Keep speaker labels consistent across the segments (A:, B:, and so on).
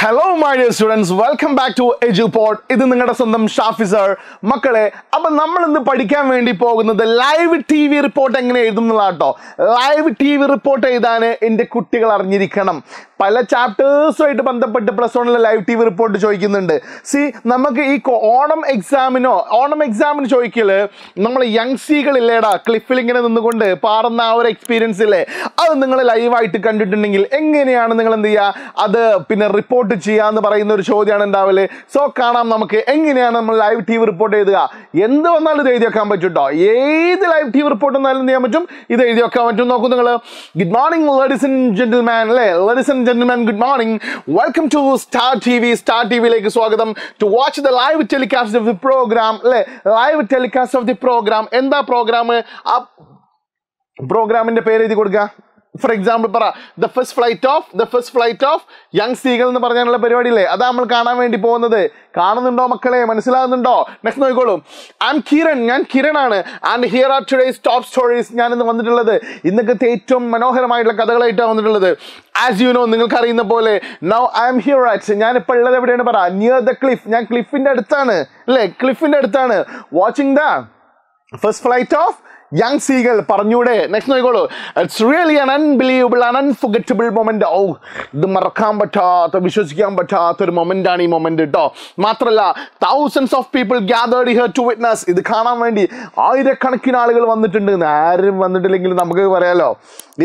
A: hello my dear students welcome back to Edupot ഇത് നിങ്ങളുടെ സ്വന്തം ഷാഫി സർ മക്കളെ അപ്പം നമ്മൾ ഇന്ന് പഠിക്കാൻ വേണ്ടി പോകുന്നത് ലൈവ് ടി വി റിപ്പോർട്ട് എങ്ങനെ എഴുതും ലൈവ് ടി വി റിപ്പോർട്ട് എഴുതാൻ എൻ്റെ കുട്ടികൾ അറിഞ്ഞിരിക്കണം പല ചാപ്റ്റേഴ്സുമായിട്ട് ബന്ധപ്പെട്ട് പ്ലസ് വണ്ണിലെ ലൈവ് ടി വി റിപ്പോർട്ട് ചോദിക്കുന്നുണ്ട് സി നമുക്ക് ഈ ഓണം എക്സാമിനോ ഓണം എക്സാമിന് ചോദിക്കൽ നമ്മൾ യങ് യങ്സികളില്ലേടാ ക്ലിഫിൽ ഇങ്ങനെ നിന്നുകൊണ്ട് പാറുന്ന ആ ഒരു എക്സ്പീരിയൻസ് ഇല്ലേ അത് നിങ്ങൾ ലൈവായിട്ട് കണ്ടിട്ടുണ്ടെങ്കിൽ എങ്ങനെയാണ് നിങ്ങൾ എന്ത് ചെയ്യുക അത് പിന്നെ റിപ്പോർട്ട് റിപ്പോർട്ട് ചെയ്യുക എന്ന് പറയുന്ന ഒരു ചോദ്യമാണ് ഉണ്ടാവില്ലേ സോ കാണാം നമുക്ക് എങ്ങനെയാണ് നമ്മൾ ലൈവ് ടി വി റിപ്പോർട്ട് ചെയ്തുക എന്ത് വന്നാലും ഇത് എഴുതി വെക്കാൻ പറ്റും ഏത് ലൈവ് ടി വി റിപ്പോർട്ട് വന്നാലും ചെയ്യാൻ പറ്റും ഇത് എഴുതി വെക്കാൻ പറ്റും നോക്കൂ നിങ്ങൾ good morning ladies and gentleman അല്ലേ ladies and gentleman good morning welcome to star T V star T വിയിലേക്ക് സ്വാഗതം to watch the live telecast of the program അല്ലേ live telecast of the program എന്താ പ്രോഗ്രാം പ്രോഗ്രാമിന്റെ പേര് എഴുതി കൊടുക്കുക for example പറ the first flight of the first flight of young seagull എന്ന് പറഞ്ഞാലുള്ള അല്ലേ അതാ നമ്മൾ കാണാൻ വേണ്ടി പോകുന്നത് കാണുന്നുണ്ടോ മക്കളെ മനസ്സിലാകുന്നുണ്ടോ നെക്സ്റ്റ് നോക്കിക്കോളൂ ഐ എം കിരൺ ഞാൻ കിരണാണ് and here are today's top stories ഞാൻ ഇന്ന് വന്നിട്ടുള്ളത് ഇന്നത്തെ ഏറ്റവും മനോഹരമായിട്ടുള്ള കഥകളായിട്ടാണ് വന്നിട്ടുള്ളത് ആസ് യു നോ നിങ്ങൾക്ക് അറിയുന്ന പോലെ now I am here at ഇപ്പോൾ ഉള്ളത് എവിടെയാണ് പറ നിയർ ദ ക്ലിഫ് ഞാൻ ക്ലിഫിൻ്റെ അടുത്താണ് അല്ലേ ക്ലിഫിൻ്റെ അടുത്താണ് watching the first flight of young seagull പറഞ്ഞൂടെ നെക്സ്റ്റ് നോക്കിക്കോളൂ it's really un unbelievable un unforgettable moment ഔ ഇത് മറക്കാൻ പറ്റാത്ത വിശ്വസിക്കാൻ പറ്റാത്ത ഒരു മൊമെന്റ് ആണ് ഈ മൊമെന്റ് കേട്ടോ മാത്രല്ല thousands of people gathered here to witness ഇത് കാണാൻ വേണ്ടി ആയിരക്കണക്കിന് ആളുകൾ വന്നിട്ടുണ്ട് ആരും വന്നിട്ടില്ലെങ്കിൽ നമുക്ക് പറയാലോ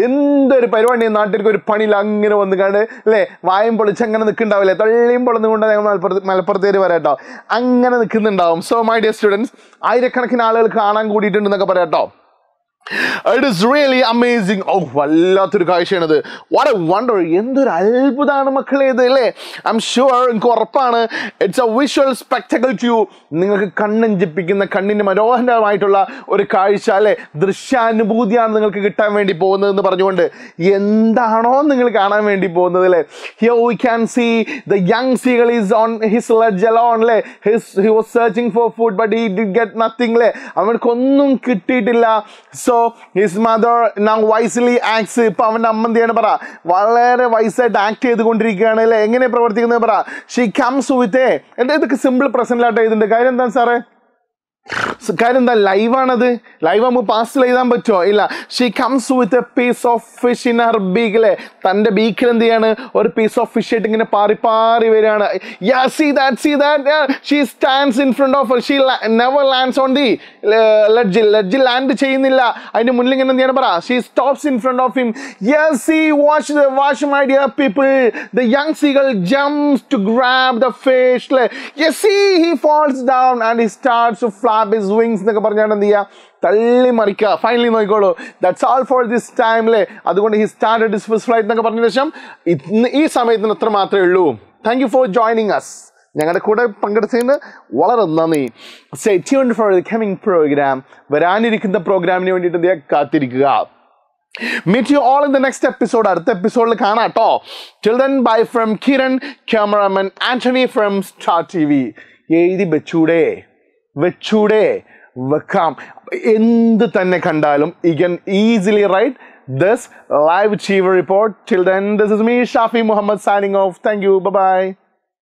A: എന്തൊരു പരിപാടി നാട്ടിലേക്ക് ഒരു പണിയിൽ അങ്ങനെ വന്നു കണ്ട് അല്ലേ വായും പൊളിച്ച് അങ്ങനെ നിൽക്കുന്നുണ്ടാവില്ലേ തള്ളിയും പൊളന്നുകൊണ്ട് ഞങ്ങൾ മലപ്പുറത്ത് മലപ്പുറത്തേര് കേട്ടോ അങ്ങനെ നിൽക്കുന്നുണ്ടാവും സോ മൈ ഡിയർ സ്റ്റുഡൻസ് ആയിരക്കണക്കിന് ആളുകൾ കാണാൻ കൂടിയിട്ടുണ്ടെന്നൊക്കെ പറയാം കേട്ടോ it is really amazing oh വല്ലാത്തൊരു കാഴ്ചയാണ് വാട്ട് എ വണ്ടർ എന്തൊരു അത്ഭുതമാണ് മക്കളെ ഇത് അല്ലേ ഐ എം ഷുവർ എനിക്ക് ഉറപ്പാണ് it's a visual spectacle to you നിങ്ങൾക്ക് കണ്ണഞ്ചിപ്പിക്കുന്ന കണ്ണിന് മനോഹരമായിട്ടുള്ള ഒരു കാഴ്ച അല്ലേ ദൃശ്യാനുഭൂതിയാണ് നിങ്ങൾക്ക് കിട്ടാൻ വേണ്ടി പോകുന്നത് എന്ന് പറഞ്ഞുകൊണ്ട് എന്താണോ നിങ്ങൾ കാണാൻ വേണ്ടി പോകുന്നത് അല്ലേ here we can see the young സീകൾ is on his ledge alone അല്ലേ his he was searching for food but he did get nothing അല്ലേ അവർക്കൊന്നും കിട്ടിയിട്ടില്ല സോ കഴിച്ചോ his mother now wisely acts ഇപ്പം അവൻ്റെ അമ്മ എന്ത് ചെയ്യണം പറ വളരെ വൈസായിട്ട് ആക്ട് ചെയ്തുകൊണ്ടിരിക്കുകയാണ് അല്ലെ എങ്ങനെ പ്രവർത്തിക്കുന്നത് പറ ഷീ കംസ് വിത്ത് എന്താ ഇതൊക്കെ സിമ്പിൾ പ്രസൻറ്റിലായിട്ട് എഴുതുന്നുണ്ട് കാര്യം എന്താണ് സാറേ കാര്യം എന്താ ലൈവാണത് ലൈവ് ആകുമ്പോൾ പാസ്റ്റിൽ എഴുതാൻ പറ്റുമോ ഇല്ല she comes with a piece of fish in her അല്ലേ തൻ്റെ ബീക്കിൽ എന്ത് ചെയ്യാണ് ഒരു പീസ് ഓഫ് ഫിഷ് ആയിട്ട് ഇങ്ങനെ പാറി പാറി വരികയാണ് see that see that she stands in front of she never lands on the ലഡ്ജിൽ ലഡ്ജിൽ ലാൻഡ് ചെയ്യുന്നില്ല അതിൻ്റെ മുന്നിൽ ഇങ്ങനെ എന്ത് ചെയ്യാൻ പറ she stops in front of him yes see wash the watch my dear people the young സീകൾ jumps to grab the fish yes see he falls down and he starts to flap his swings എന്നൊക്കെ പറഞ്ഞാണ് എന്ത് ചെയ്യുക തള്ളി മറിക്കുക finally നോക്കിക്കോളൂ that's all for this time അല്ലേ അതുകൊണ്ട് ഹി സ്റ്റാൻഡേർഡ് ഡിസ്പ്ലസ് ഫസ്റ്റ് ഫ്ലൈറ്റ് എന്നൊക്കെ പറഞ്ഞ ശേഷം ഇന്ന് ഈ സമയത്തിന് അത്ര മാത്രമേ ഉള്ളൂ thank you for joining us ഞങ്ങളുടെ കൂടെ പങ്കെടുത്തതിന് വളരെ നന്ദി set tune for the coming programme വരാനിരിക്കുന്ന പ്രോഗ്രാമിന് വേണ്ടിയിട്ട് എന്ത് ചെയ്യുക കാത്തിരിക്കുക meet you all in the next episode അടുത്ത എപ്പിസോഡിൽ കാണാം കേട്ടോ children bye from Kiran cameraman Antony from Star T V എഴുതി വെച്ചൂടേ വെച്ചൂടെ വെക്കാം എന്ത് തന്നെ കണ്ടാലും I can easily write this live chief report till then this is me Shafi Muhammad signing off thank you by